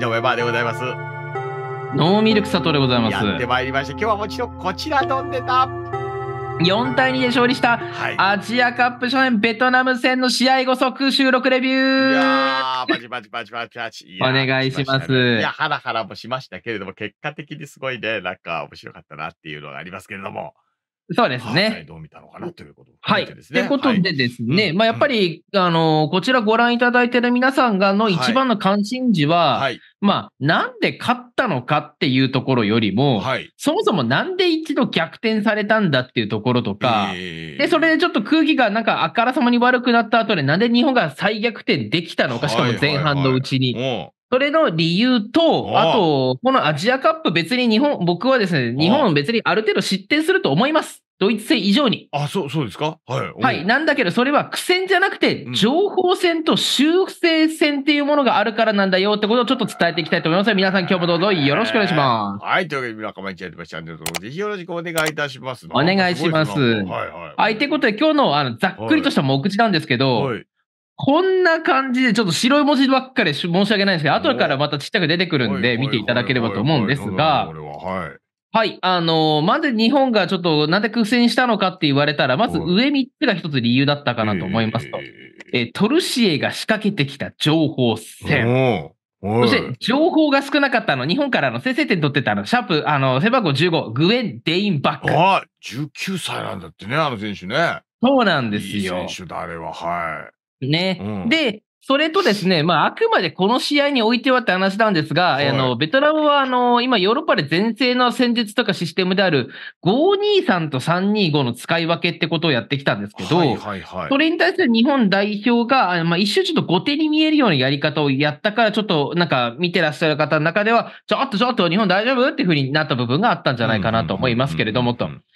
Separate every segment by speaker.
Speaker 1: 井上バーでございます。
Speaker 2: ノーミルク佐藤でございます。やってまいりました。今日はもちろんこちら飛んでた。4対2で勝利した、アジアカップ初戦ベトナム戦の試合後速収録レビューー、パ
Speaker 1: チパチパチパチパチ。お願いします。いや、ハラハラもしましたけれども、結果的にすごいね、なんか面白かったなっていうのがありますけれども。
Speaker 2: そうですね。はい、どう見たのかなという
Speaker 1: こと、ね、はい。ってこ
Speaker 2: とでですね、はい、まあやっぱり、うん、あの、こちらご覧いただいている皆さんがの一番の関心事は、はい、まあ、なんで勝ったのかっていうところよりも、そもそもなんで一度逆転されたんだっていうところとか、えー、で、それでちょっと空気がなんかあからさまに悪くなった後で、なんで日本が再逆転できたのか、しかも前半のうちに。それの理由と、あと、このアジアカップ別に日本、僕はですね、日本別にある程度失点すると思います。ドイツ戦以上に。あ、そう、そうですかはい。はい。なんだけど、それは苦戦じゃなくて、情報戦と修正戦っていうものがあるからなんだよってことをちょっと伝えていきたいと思います。皆さん今日もどうぞよろしくお願いします。
Speaker 1: はい。というわけで、皆様、一ャンネチャンネル登録ぜひよろしくお願いいたします。お願いします。はいはい。
Speaker 2: はい、ということで、今日のあのざっくりとした目次なんですけど、はい、こんな感じで、ちょっと白い文字ばっかり申し訳ないんですけど、後からまたちっちゃく出てくるんで、見ていただければと思うんですが、はい。あのー、まず日本がちょっとなんで苦戦したのかって言われたら、まず上3つが一つ理由だったかなと思いますと。えー、トルシエが仕掛けてきた情報戦。そして、情報が少なかったの、日本からの先制点取ってたの、シャープ、あの、背番号15、グエン・デインバック。あ、19歳なんだってね、あの選手ね。そうなんですよ。いい選手
Speaker 1: だ、あれは、はい。
Speaker 2: ね。うん、で、それとですね、まあ、あくまでこの試合においてはって話なんですが、はい、あの、ベトナムは、あの、今、ヨーロッパで前世の戦術とかシステムである、523と325の使い分けってことをやってきたんですけど、それに対する日本代表が、まあ、一瞬ちょっと後手に見えるようなやり方をやったから、ちょっと、なんか、見てらっしゃる方の中では、ちょっとちょっと日本大丈夫っていうふうになった部分があったんじゃないかなと思いますけれども、と。うんうんうんうん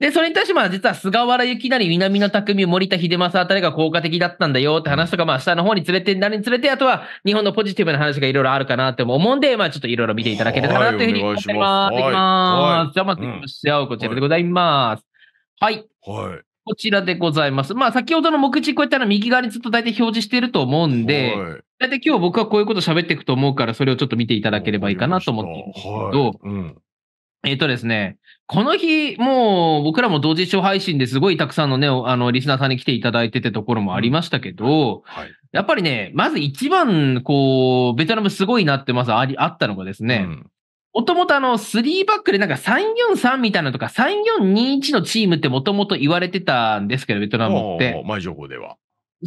Speaker 2: で、それに対して、まあ、実は菅原幸成、南野匠、森田秀正あたりが効果的だったんだよって話とか、まあ、下の方に連れて、何に連れて、あとは、日本のポジティブな話がいろいろあるかなって思うんで、まあ、ちょっといろいろ見ていただければなというふうに思っます。はい、ます。じゃあ、まずい、きましょう。こちらでございます。はい。はい。こちらでございます。まあ、先ほどの目次、こういったの右側にずっと大体表示していると思うんで、大体今日僕はこういうこと喋っていくと思うから、それをちょっと見ていただければいいかなと思っていますけど、はいうんえっとですね、この日、もう僕らも同時視聴配信ですごいたくさんのね、あの、リスナーさんに来ていただいててところもありましたけど、はい、やっぱりね、まず一番、こう、ベトナムすごいなってまずありあったのがですね、もともとあの、3バックでなんか343みたいなとか、3421のチームってもともと言われてたんですけど、ベトナムって。前情報では。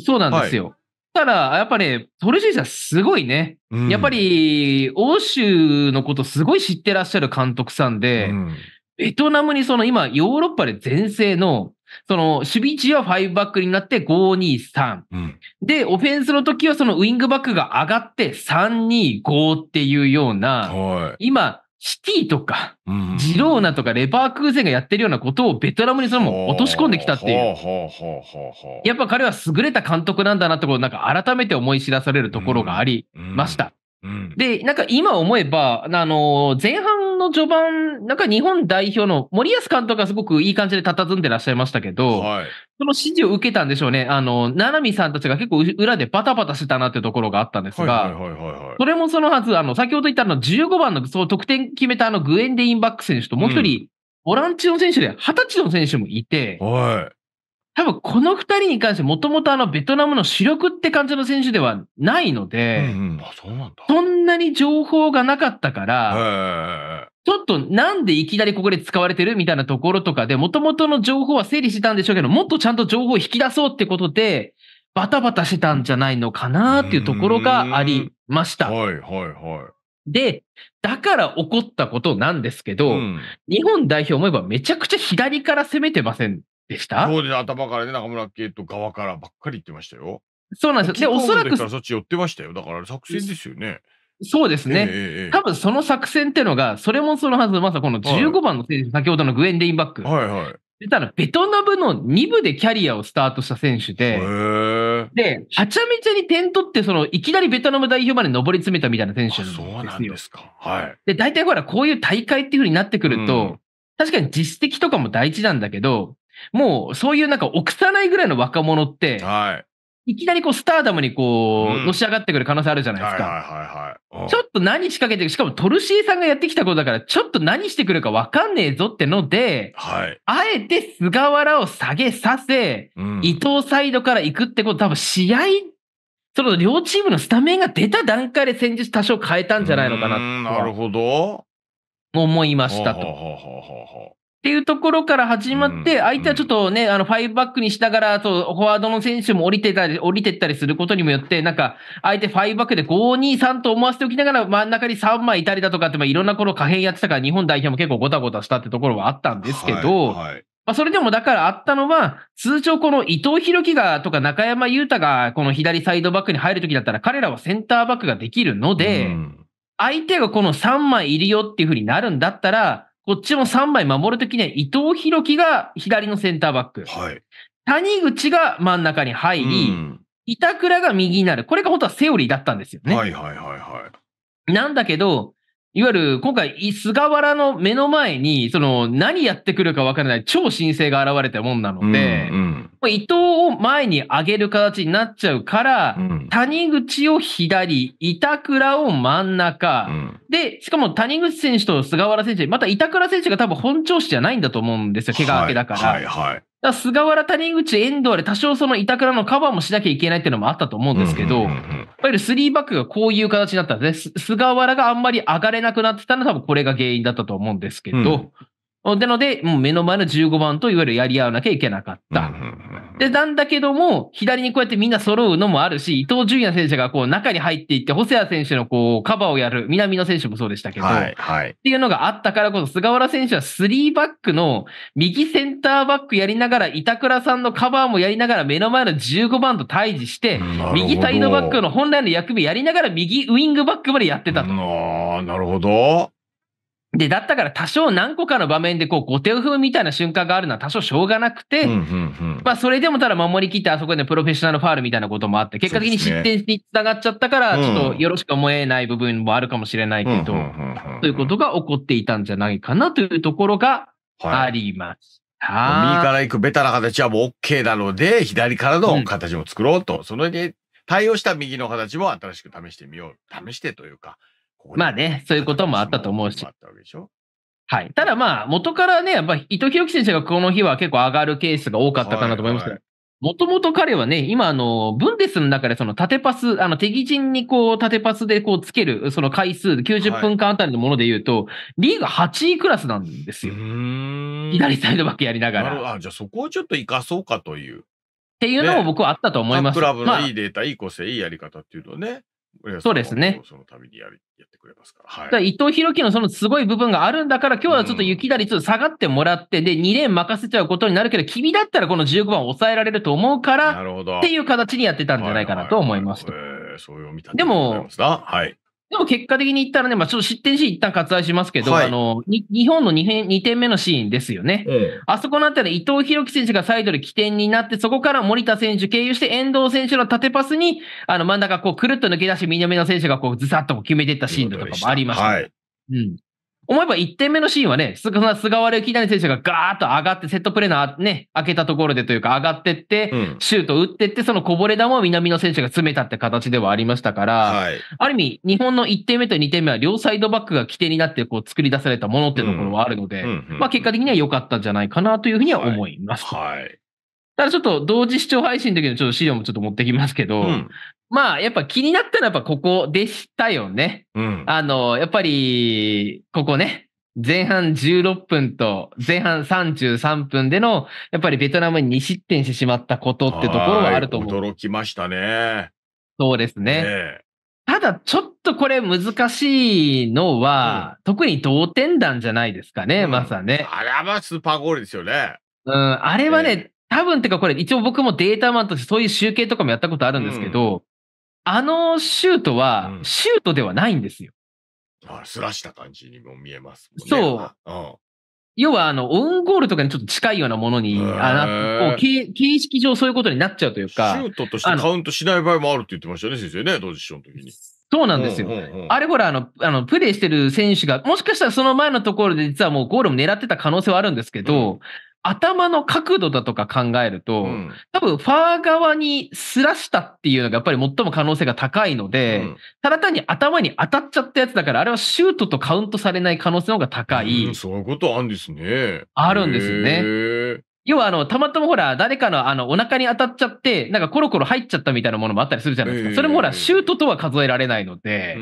Speaker 2: そうなんですよ。はいたら、やっぱね、トルジーさんすごいね。うん、やっぱり、欧州のことすごい知ってらっしゃる監督さんで、うん、ベトナムにその今、ヨーロッパで全盛の、その、守備位置は5バックになって523、うん。で、オフェンスの時はそのウィングバックが上がって325っていうような、今、シティとか、ジローナとかレバークーゼンがやってるようなことをベトナムにそのも落とし込んできたっていう。やっぱ彼は優れた監督なんだなってことをなんか改めて思い知らされるところがありました。で、なんか今思えば、あの、前半の序盤、なんか日本代表の森保監督がすごくいい感じで佇んでらっしゃいましたけど、はい、その指示を受けたんでしょうね。あの、七海さんたちが結構裏でバタバタしてたなってところがあったんですが、それもそのはず、あの、先ほど言ったの15番の、その得点決めたあのグエンデインバック選手ともう一人、うんボランチの選手で、二十歳の選手もいて、はい、多分この2人に関してもともとあのベトナムの主力って感じの選手ではないので、そんなに情報がなかったから、ちょっとなんでいきなりここで使われてるみたいなところとかで、もともとの情報は整理してたんでしょうけど、もっとちゃんと情報を引き出そうってことで、バタバタしてたんじゃないのかなっていうところがありました。はいはいはい。で、だから起こったことなんですけど、うん、日本代表思えばめちゃくちゃ左から攻めてませんでし
Speaker 1: たそうです頭からね中村家と側からばっかり言ってましたよそうなんですよでおそらくそっち寄ってましたよだから作戦ですよね
Speaker 2: そうですね、えー、多分その作戦っていうのがそれもそのはずまさこの15番の選手、はい、先ほどのグエンデインバックはいはいたベトナムの2部でキャリアをスタートした選手で、で、はちゃめちゃに点取って、その、いきなりベトナム代表まで上り詰めたみたいな選手なんですよ。そうなんですか。はい。で、大体ほら、こういう大会っていうふうになってくると、うん、確かに実績とかも大事なんだけど、もうそういうなんか臆さないぐらいの若者って、はい、いきなりこうスターダムにこう、うん、のし上がってくる可能性あるじゃないですか。はいはいはいはい、ちょっと何仕掛けてしかもトルシーさんがやってきたことだから、ちょっと何してくるかわかんねえぞってので、はい、あえて菅原を下げさせ、うん、伊藤サイドから行くってこと、多分試合その両チームのスタメンが出た段階で戦術多少変えたんじゃないのかな
Speaker 1: なるほど。
Speaker 2: 思いましたと。っていうところから始まって、相手はちょっとね、あの、ファイブバックにしながら、そう、フォワードの選手も降りてたり、降りてったりすることにもよって、なんか、相手ファイブバックで5、2、3と思わせておきながら、真ん中に3枚いたりだとかって、まあ、いろんな頃可変やってたから、日本代表も結構ごたごたしたってところはあったんですけど、まあ、それでもだからあったのは、通常この伊藤博樹がとか中山優太がこの左サイドバックに入るときだったら彼らはセンターバックができるので、相手がこの3枚いるよっていうふうになるんだったら、こっちも3枚守るときには伊藤博樹が左のセンターバック。はい、谷口が真ん中に入り、うん、板倉が右になる。これが本当はセオリーだったんですよね。はいはいはいはい。なんだけど、いわゆる今回、菅原の目の前に、その何やってくるか分からない超新星が現れたもんなので、うんうん、伊藤を前に上げる形になっちゃうから、うん、谷口を左、板倉を真ん中、うん、で、しかも谷口選手と菅原選手、また板倉選手が多分本調子じゃないんだと思うんですよ、怪我明けだから。はいはいはいだ菅原、谷口、遠藤で多少その板倉のカバーもしなきゃいけないっていうのもあったと思うんですけど、いわゆる3バックがこういう形になったんですね。菅原があんまり上がれなくなってたのは多分これが原因だったと思うんですけど、うんなので、もう目の前の15番といわゆるやり合わなきゃいけなかった。で、なんだけども、左にこうやってみんな揃うのもあるし、伊藤純也選手がこう中に入っていって、細谷選手のこうカバーをやる、南野選手もそうでしたけど、はいはい、っていうのがあったからこそ、菅原選手は3バックの右センターバックやりながら、板倉さんのカバーもやりながら、目の前の15番と対峙して、右サイドバックの本来の役目やりながら、右ウイングバックまでやってたと。な
Speaker 1: るほど。
Speaker 2: で、だったから多少何個かの場面でこう、後手を踏むみたいな瞬間があるのは多少しょうがなくて、まあそれでもただ守りきってあそこでプロフェッショナルファールみたいなこともあって、結果的に失点につながっちゃったから、ちょっとよろしく思えない部分もあるかもしれないけど、ということが起こっていたんじゃないかなというところがありました。はい、右から行
Speaker 1: くベタな形はもう OK なので、左からの形も作ろうと、うん、それに対応した右の形も新しく試してみよう。試してというか、
Speaker 2: まあね、そういうこともあったと思うし。たはい。ただまあ、元からね、やっぱ伊藤洋樹選手がこの日は結構上がるケースが多かったかなと思いますけど、もともと彼はね、今あの、ブンデスの中でその縦パス、あの敵陣にこう縦パスでこうつける、その回数、90分間あたりのものでいうと、はい、リーグ8位クラスなんですよ。左サイドバックやりながら。
Speaker 1: あ、じゃあそこをちょっと生かそうかという。っ
Speaker 2: ていうのも僕はあったと思います。ね、クラブのいい
Speaker 1: データ、まあ、いい個性、いいやり方っていうとね。そうですね。そのためにやや
Speaker 2: ってくれますから。はい、から伊藤博樹のそのすごい部分があるんだから、今日はちょっと雪だりちょっと下がってもらって、うん、で、2連任せちゃうことになるけど、君だったらこの15番抑えられると思うから、なるほどっていう形にやってたんじゃないかなと思います。そういう見たでも、はい、でも結果的に言ったらね、まあ、ちょっと失点シーン一旦割愛しますけど、はい、あの、日本の 2, 2点目のシーンですよね。ええ、あそこのあたり、伊藤洋樹選手がサイドで起点になって、そこから森田選手経由して遠藤選手の縦パスに、あの真ん中こうくるっと抜け出して、南野選手がこうずさっと決めていったシーンとかもありました、はい。うん。思えば1点目のシーンはね、菅原由紀谷選手がガーッと上がって、セットプレーのね、開けたところでというか、上がってって、シュート打ってって、そのこぼれ球を南野選手が詰めたって形ではありましたから、はい、ある意味、日本の1点目と2点目は両サイドバックが起点になってこう作り出されたものっていうところはあるので、まあ結果的には良かったんじゃないかなというふうには思います。はい、はいただちょっと同時視聴配信の時のちょっと資料もちょっと持ってきますけど、うん、まあやっぱ気になったのはやっぱここでしたよね。うん、あの、やっぱり、ここね、前半16分と前半33分での、やっぱりベトナムに2失点してしまったことってところはあると思う。驚きました
Speaker 1: ね。
Speaker 2: そうですね。ねただ、ちょっとこれ難しいのは、うん、特に同点弾じゃないですかね、うん、まさね。あれはスーパーゴールですよね。うん、あれはね、多分ってかこれ一応僕もデータマンとしてそういう集計とかもやったことあるんですけど、うん、あのシュートはシュートではないんですよ。
Speaker 1: うん、すらした感じにも見えま
Speaker 2: すね。そう。うん、要はあの、オウンゴールとかにちょっと近いようなものに、あの形式上そういうことになっちゃうというか。シュートとしてカウン
Speaker 1: トしない場合もあるって言ってましたね、先生ね、同時ションの時に。
Speaker 2: そうなんですよ。あれほら、あの、あの、プレイしてる選手が、もしかしたらその前のところで実はもうゴールも狙ってた可能性はあるんですけど、うん頭の角度だとか考えると、うん、多分ファー側にすらしたっていうのがやっぱり最も可能性が高いので、うん、ただ単に頭に当たっちゃったやつだから、あれはシュートとカウントされない可能性の方が高い。うん、そういうことあるんですね。あるんですよね。要はあの、たまたまほら、誰かのあの、お腹に当たっちゃって、なんかコロコロ入っちゃったみたいなものもあったりするじゃないですか。それもほら、シュートとは数えられないので、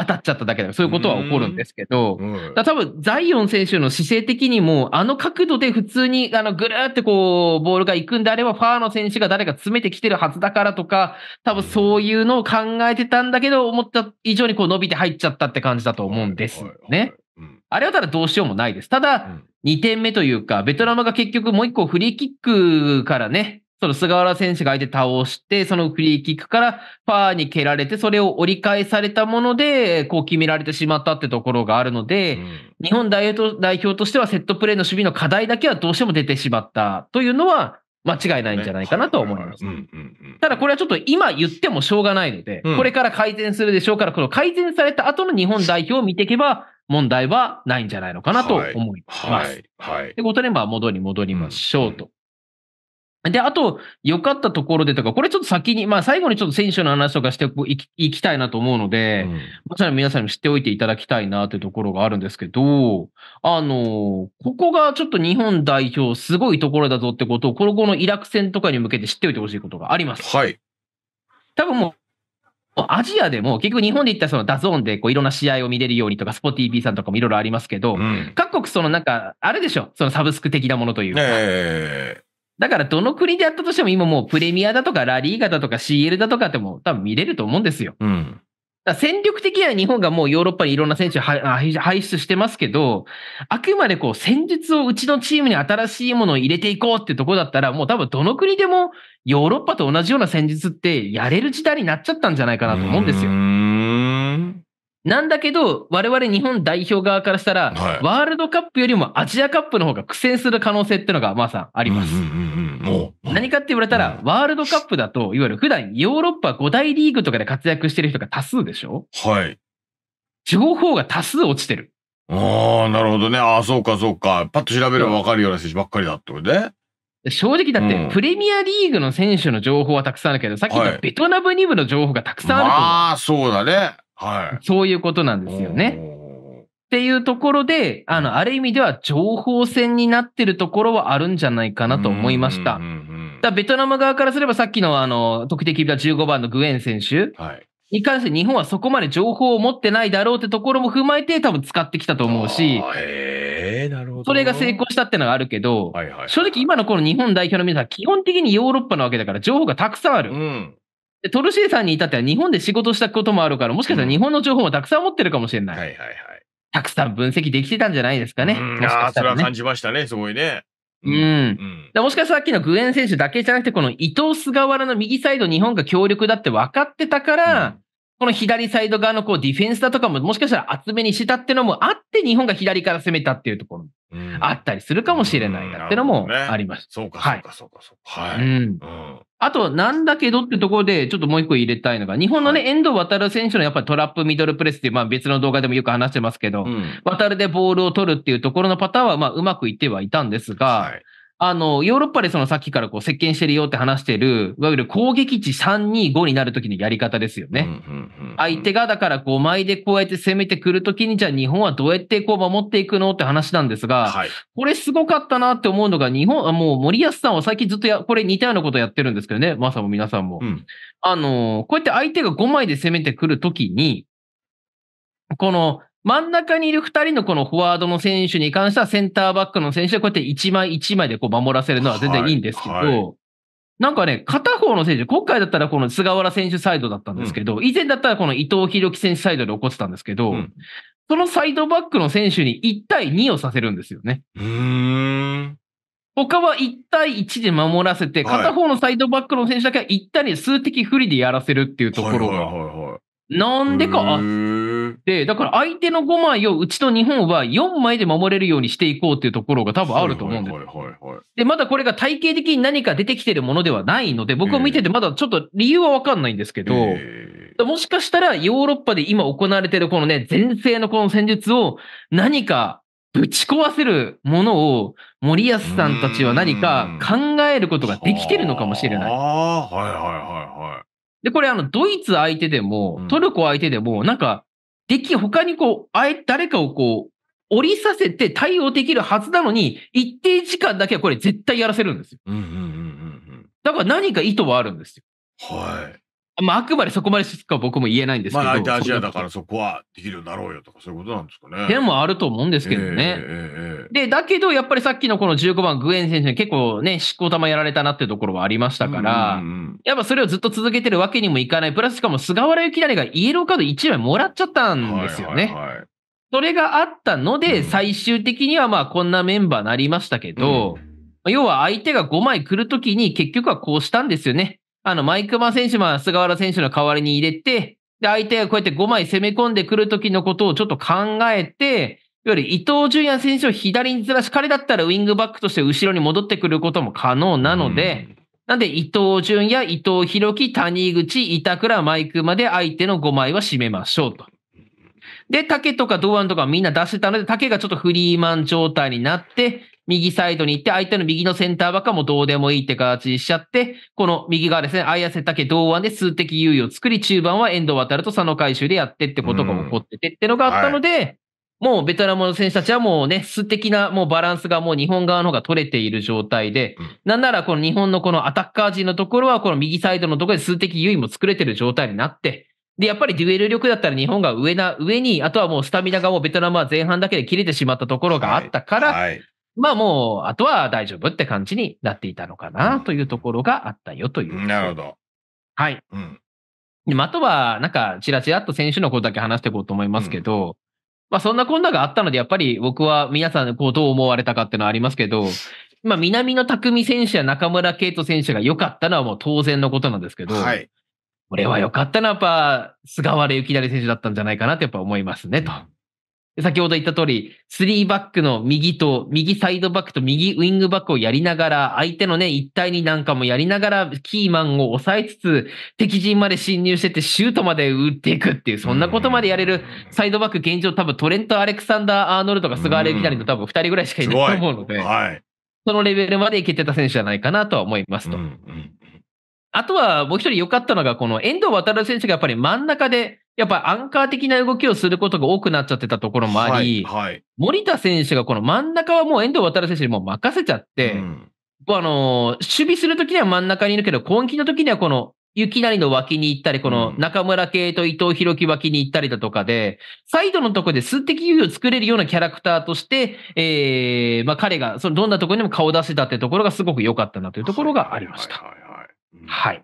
Speaker 2: 当たっちゃっただけだそういうことは起こるんですけど、だ多分ザイオン選手の姿勢的にも、あの角度で普通にあのぐるーってこう、ボールが行くんであれば、ファーの選手が誰か詰めてきてるはずだからとか、多分そういうのを考えてたんだけど、思った以上にこう伸びて入っちゃったって感じだと思うんですね。あれはただどうしようもないです。ただ、2点目というか、ベトナムが結局もう1個フリーキックからね、その菅原選手が相手倒して、そのフリーキックからファーに蹴られて、それを折り返されたもので、こう決められてしまったってところがあるので、日本代表と代表としてはセットプレーの守備の課題だけはどうしても出てしまったというのは、間違いないんじゃないかなと思います。ただこれはちょっと今言ってもしょうがないので、これから改善するでしょうから、この改善された後の日本代表を見ていけば、問題はないんじゃないのかなと思います。はい。はい。はい、で、5トレンバー戻り戻りましょうと。で、あと、良かったところでとか、これちょっと先に、まあ最後にちょっと選手の話とかしていきたいなと思うので、うん、もちろん皆さんに知っておいていただきたいなというところがあるんですけど、あの、ここがちょっと日本代表すごいところだぞってことを、この後のイラク戦とかに向けて知っておいてほしいことがあります。はい。多分もう、アジアでも結局日本で言ったそのダゾーンでこういろんな試合を見れるようにとか、スポ TV さんとかもいろいろありますけど、うん、各国そのなんか、あれでしょ、そのサブスク的なものというか。えーだからどの国でやったとしても今もうプレミアだとかラリーガだとか CL だとかっても多分見れると思うんですよ。うん。だ戦力的には日本がもうヨーロッパにいろんな選手を輩出してますけど、あくまでこう戦術をうちのチームに新しいものを入れていこうってとこだったら、もう多分どの国でもヨーロッパと同じような戦術ってやれる時代になっちゃったんじゃないかなと思うんですよ。なんだけど、我々日本代表側からしたら、はい、ワールドカップよりもアジアカップの方が苦戦する可能性ってのが、まあさん、あります。うんうんう何かって言われたら、ワールドカップだと、いわゆる普段ヨーロッパ5大リーグとかで活躍してる人が多数でしょはい。情報が多数落ちてる。
Speaker 1: ああ、なるほどね。ああ、そうかそうか。パッと調べればわかるような選手ばっかりだってことね。正直だって、プ
Speaker 2: レミアリーグの選手の情報はたくさんあるけど、さっきのベトナム2部の情報がたくさんあると思う。はい、ああ、そうだね。はい。そういうことなんですよね。っていうところで、あの、ある意味では情報戦になってるところはあるんじゃないかなと思いました。だベトナム側からすればさっきのあの、特定決めた15番のグエン選手。はい。に関して日本はそこまで情報を持ってないだろうってところも踏まえて多分使ってきたと思うし、なるほどそれが成功したってのがあるけど、はいはい、正直今のこの日本代表の皆さん基本的にヨーロッパなわけだから情報がたくさんある。うんでトルシエさんに至っては日本で仕事したこともあるから、もしかしたら日本の情報もたくさん持ってるかもしれない。はいはいはい。たくさん分析できてたんじゃないですかね。うん、ししそれは感じ
Speaker 1: ましたね、すごいね。
Speaker 2: うん。うん、もしかしたらさっきのグエン選手だけじゃなくて、この伊藤菅原の右サイド、日本が強力だって分かってたから、うん、この左サイド側のこうディフェンスだとかも、もしかしたら厚めにしたってのもあって、日本が左から攻めたっていうところ、あったりするかもしれないなってのもありました。そうか、そうか、そうか、そうか。はい。うんあと、なんだけどってところで、ちょっともう一個入れたいのが、日本のね、遠藤航選手のやっぱりトラップミドルプレスっていう、まあ別の動画でもよく話してますけど、渡るでボールを取るっていうところのパターンは、まあうまくいってはいたんですが、はいあの、ヨーロッパでそのさっきからこう接見してるよって話してる、いわゆる攻撃値325になるときのやり方ですよね。相手がだから5枚でこうやって攻めてくるときに、じゃあ日本はどうやってこう守っていくのって話なんですが、はい、これすごかったなって思うのが、日本、もう森保さんは最近ずっとや、これ似たようなことやってるんですけどね、まさも皆さんも。うん、あの、こうやって相手が5枚で攻めてくるときに、この、真ん中にいる2人のこのフォワードの選手に関しては、センターバックの選手はこうやって1枚1枚でこう守らせるのは全然いいんですけど、はいはいなんかね、片方の選手、今回だったらこの菅原選手サイドだったんですけど、うん、以前だったらこの伊藤博樹選手サイドで起こってたんですけど、うん、そのサイドバックの選手に1対2をさせるんですよね。他は1対1で守らせて、片方のサイドバックの選手だけは1対2数的不利でやらせるっていうところが、なんでか。で、だから相手の5枚をうちと日本は4枚で守れるようにしていこうっていうところが多分あると思うんで
Speaker 1: す。はいはいはいは
Speaker 2: い、で、まだこれが体系的に何か出てきてるものではないので、僕を見ててまだちょっと理由はわかんないんですけど、えー、もしかしたらヨーロッパで今行われてるこのね、前世のこの戦術を何かぶち壊せるものを森保さんたちは何か考えることができてるのかもしれない。ああ、はいはいはいはい。で、これあの、ドイツ相手でも、トルコ相手でも、なんか、でき、他にこう、あえ、誰かをこう、降りさせて対応できるはずなのに、一定時間だけはこれ絶対やらせるんですよ。うんうんうんうん、だから何か意図はあるんですよ。はい。まあ、あくまでそこまでしか僕も言えないんですけど。まあ、相手アジアだから
Speaker 1: そこはできるようになろうよとか、そういうことなんですかね。でもある
Speaker 2: と思うんですけどね。えーえー、で、だけど、やっぱりさっきのこの15番、グエン選手に結構ね、執行玉やられたなっていうところはありましたから、うんうんやっぱそれをずっと続けてるわけにもいかない。プラス、しかも菅原由紀成がイエローカード1枚もらっちゃったんですよね。はいはいはい、それがあったので、最終的にはまあ、こんなメンバーなりましたけど、うん、要は相手が5枚来るときに結局はこうしたんですよね。あの、マイクマ選手も菅原選手の代わりに入れて、で、相手がこうやって5枚攻め込んでくる時のことをちょっと考えて、いわゆる伊藤純也選手を左にずらし、彼だったらウィングバックとして後ろに戻ってくることも可能なので、なんで伊藤純也、伊藤博樹、谷口、板倉、マイクまで相手の5枚は締めましょうと。で、竹とか堂安とかみんな出してたので、竹がちょっとフリーマン状態になって、右サイドに行って、相手の右のセンターバックもどうでもいいって形にしちゃって、この右側ですね、綾瀬武同腕で数的優位を作り、中盤は遠藤渡ると佐野回収でやってってことが起こっててってのがあったので、うんはいもうベトナムの選手たちはもうね、数的なもうバランスがもう日本側の方が取れている状態で、うん、なんならこの日本のこのアタッカー陣のところは、この右サイドのところで数的優位も作れてる状態になって、で、やっぱりデュエル力だったら日本が上な、上に、あとはもうスタミナがもうベトナムは前半だけで切れてしまったところがあったから、はいはい、まあもう、あとは大丈夫って感じになっていたのかなというところがあったよという。なるほど。はい。うん。で、あ、とは、なんか、ちらちらっと選手のことだけ話していこうと思いますけど、うん、まあそんなこんながあったので、やっぱり僕は皆さんこうどう思われたかっていうのはありますけど、まあ南野拓実選手や中村敬斗選手が良かったのはもう当然のことなんですけど、はい。これは良かったのはやっぱ菅原由成選手だったんじゃないかなってやっぱ思いますね、と。先ほど言った通り、3バックの右と、右サイドバックと右ウィングバックをやりながら、相手のね、一体になんかもやりながら、キーマンを抑えつつ、敵陣まで侵入してて、シュートまで打っていくっていう、そんなことまでやれるサイドバック、現状多分トレント・アレクサンダー・アーノルドか菅原タリの多分2人ぐらいしかいないと思うので、そのレベルまでいけてた選手じゃないかなとは思いますと。あとは、もう一人良かったのが、この遠藤航選手がやっぱり真ん中でやっぱアンカー的な動きをすることが多くなっちゃってたところもあり、はいはい、森田選手がこの真ん中はもう遠藤航選手にも任せちゃって、うん、あの守備するときには真ん中にいるけど、攻撃のときにはこの雪りの脇に行ったり、この中村系と伊藤弘樹脇に行ったりだとかで、サイドのところで数的優位を作れるようなキャラクターとして、えー、まあ彼が、そのどんなところにも顔を出せたってところがすごく良かったなというところがありました。はい。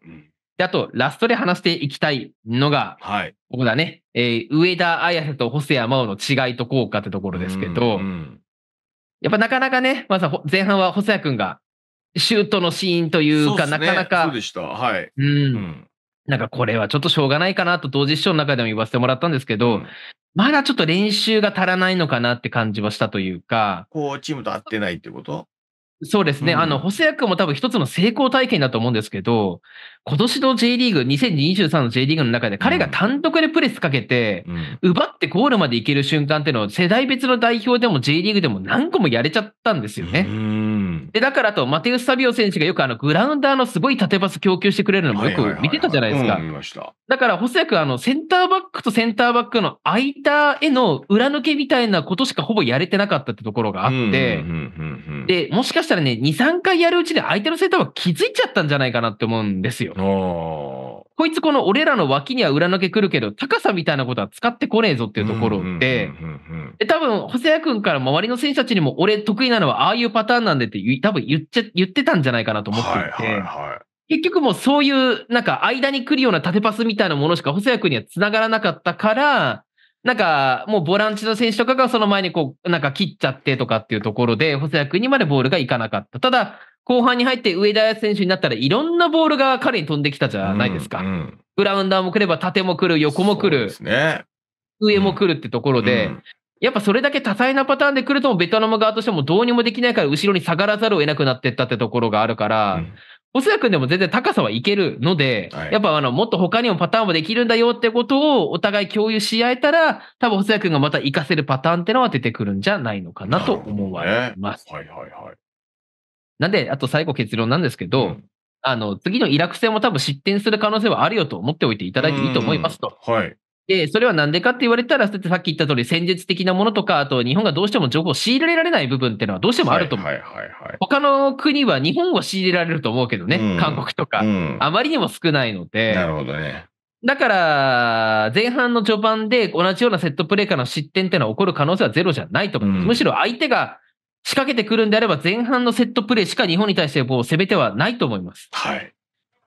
Speaker 2: で、あと、ラストで話していきたいのが、はい。ここだね。えー、上田綾瀬と細谷真央の違いと効果ってところですけど、うんうん、やっぱなかなかね、まず前半は細谷君がシュートのシーンというか、うね、なかなか。
Speaker 1: そうでした。はい。
Speaker 2: うん。うん、なんかこれはちょっとしょうがないかなと同時視聴の中でも言わせてもらったんですけど、うんまだちょっと練習が足らないのかなって感じはしたというか。こう、チームと合ってないってことそうですね。うん、あの、補正役も多分一つの成功体験だと思うんですけど、今年の J リーグ、2023の J リーグの中で、彼が単独でプレスかけて、うん、奪ってゴールまでいける瞬間っていうのを、世代別の代表でも J リーグでも何個もやれちゃったんですよね。うん、でだからと、マテウス・サビオ選手がよくあのグラウンダーのすごい縦パス供給してくれるのもよく見てたじゃないですか。だから、細谷君、あのセンターバックとセンターバックの間への裏抜けみたいなことしかほぼやれてなかったってところがあって、で、もしかしたらね、2、3回やるうちで相手のセンターバック気づいちゃったんじゃないかなって思うんですよ。こいつこの俺らの脇には裏抜け来るけど、高さみたいなことは使ってこねえぞっていうところで、多分、細谷君から周りの選手たちにも、俺得意なのはああいうパターンなんでって、多分言っちゃ、言ってたんじゃないかなと思っていて、はいはいはい結局もうそういう、なんか間に来るような縦パスみたいなものしか細谷君には繋がらなかったから、なんかもうボランチの選手とかがその前にこう、なんか切っちゃってとかっていうところで、細谷君にまでボールがいかなかった。ただ、後半に入って上田選手になったらいろんなボールが彼に飛んできたじゃないですか。うんうん、グラウンダーも来れば縦も来る、横も来る、ね、上も来るってところで、うん、やっぱそれだけ多彩なパターンで来るとベトナム側としてもどうにもできないから後ろに下がらざるを得なくなってったってところがあるから、細谷君でも全然高さはいけるので、はい、やっぱあのもっと他にもパターンもできるんだよってことをお互い共有し合えたら、多分細谷君がまた活かせるパターンってのは出てくるんじゃないのかなと思われます。ね、はいはいはい。なんで、あと最後結論なんですけど、うん、あの、次のイラク戦も多分失点する可能性はあるよと思っておいていただいていいと思いますと。はい。で、それはなんでかって言われたら、さっき言った通り戦術的なものとか、あと日本がどうしても情報を仕入れられない部分っていうのはどうしてもあると思う。はいはいはい、はい、他の国は日本を仕入れられると思うけどね、うん、韓国とか、うん、あまりにも少ないので。なるほどね。だから、前半の序盤で同じようなセットプレーからの失点っていうのは起こる可能性はゼロじゃないと思います。うん、むしろ相手が仕掛けてくるんであれば、前半のセットプレーしか日本に対してう攻めてはないと思います。はい。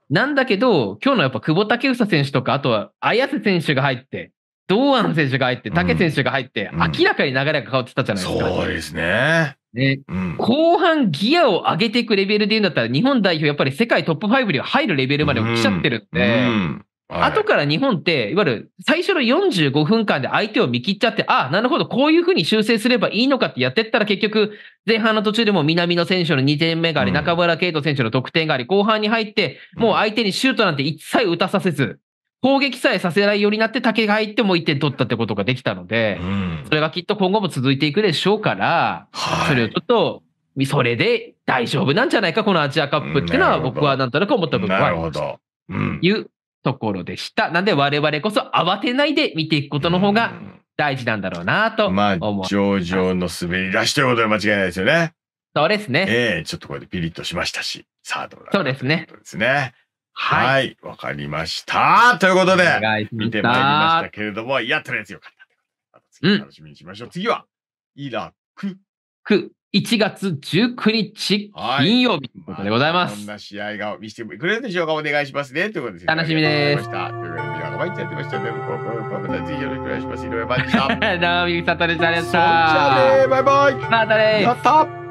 Speaker 2: なんだけど、今日のやっぱ久保建英選手とか、あとは綾瀬選手が入って、堂安選手が入って、武選手が入って、うん、明らかに流れが変わってたじゃないですか。そうですね。ね、うん、後半ギアを上げていくレベルで言うんだったら、日本代表やっぱり世界トップ5に入るレベルまで来ちゃってるんで、うんはい、後から日本って、いわゆる最初の45分間で相手を見切っちゃって、ああ、なるほど、こういうふうに修正すればいいのかってやってったら結局、前半の途中でも南野選手の2点目があり、中村敬斗選手の得点があり、後半に入って、もう相手にシュートなんて一切打たさせず、攻撃さえさせないようになって竹が入っても1点取ったってことができたので、それがきっと今後も続いていくでしょうから、それをちょっと、それで大丈夫なんじゃないか、このアジアカップっていうのは僕はなんとなく思った部分はありました。うん、いうところでした。なんで我々こそ慌てないで見ていくことの方が大事なんだろうなと思いま、
Speaker 1: まあ、上々の滑り出しということで間違いないですよね。そうですね。ええー、ちょっとこれでピリッとしましたし、さあどうだ
Speaker 2: そうですね。で
Speaker 1: すね。はい。わ、はい、かりました。ということで、見てまいりましたけれども、や、とりあえずよかった。
Speaker 2: また次楽し
Speaker 1: みにしましょう。うん、次は、イラク。
Speaker 2: ク。1月19日金曜日ということでございます。はいま
Speaker 1: あ、どんな試合が見せてくれるでしょうかお願いしますね。ということで楽しみです。ということで、皆毎日やってましたまたしいしま
Speaker 2: どうも、ゆきさとでした。ありがとうございました。そんじゃねバイ
Speaker 1: バイ。またねま
Speaker 2: た。